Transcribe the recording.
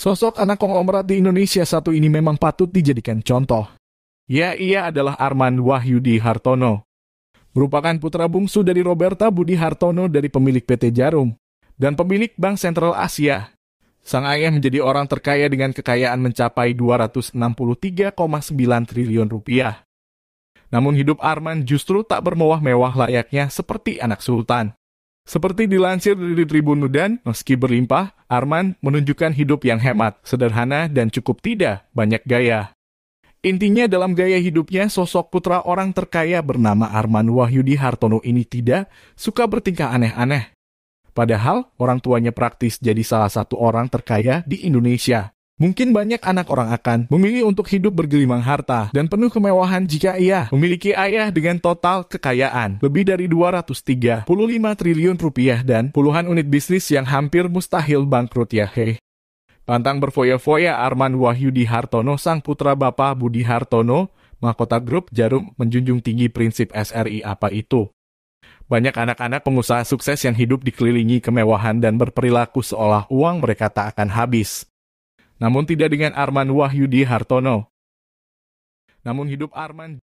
Sosok anak konglomerat di Indonesia satu ini memang patut dijadikan contoh. Ya, ia adalah Arman Wahyudi Hartono. Merupakan putra bungsu dari Roberta Budi Hartono dari pemilik PT Jarum dan pemilik Bank Sentral Asia. Sang ayah menjadi orang terkaya dengan kekayaan mencapai 263,9 triliun rupiah. Namun hidup Arman justru tak bermewah-mewah layaknya seperti anak sultan. Seperti dilansir dari Tribun Nudan, meski berlimpah, Arman menunjukkan hidup yang hemat, sederhana, dan cukup tidak banyak gaya. Intinya dalam gaya hidupnya, sosok putra orang terkaya bernama Arman Wahyudi Hartono ini tidak suka bertingkah aneh-aneh. Padahal orang tuanya praktis jadi salah satu orang terkaya di Indonesia. Mungkin banyak anak orang akan memilih untuk hidup bergelimang harta dan penuh kemewahan jika ia memiliki ayah dengan total kekayaan lebih dari 235 triliun rupiah dan puluhan unit bisnis yang hampir mustahil bangkrut ya hei. Pantang berfoya-foya Arman Wahyudi Hartono sang putra Bapak Budi Hartono, mahkota grup Jarum menjunjung tinggi prinsip SRI apa itu. Banyak anak-anak pengusaha sukses yang hidup dikelilingi kemewahan dan berperilaku seolah uang mereka tak akan habis. Namun tidak dengan Arman Wahyudi Hartono. Namun hidup Arman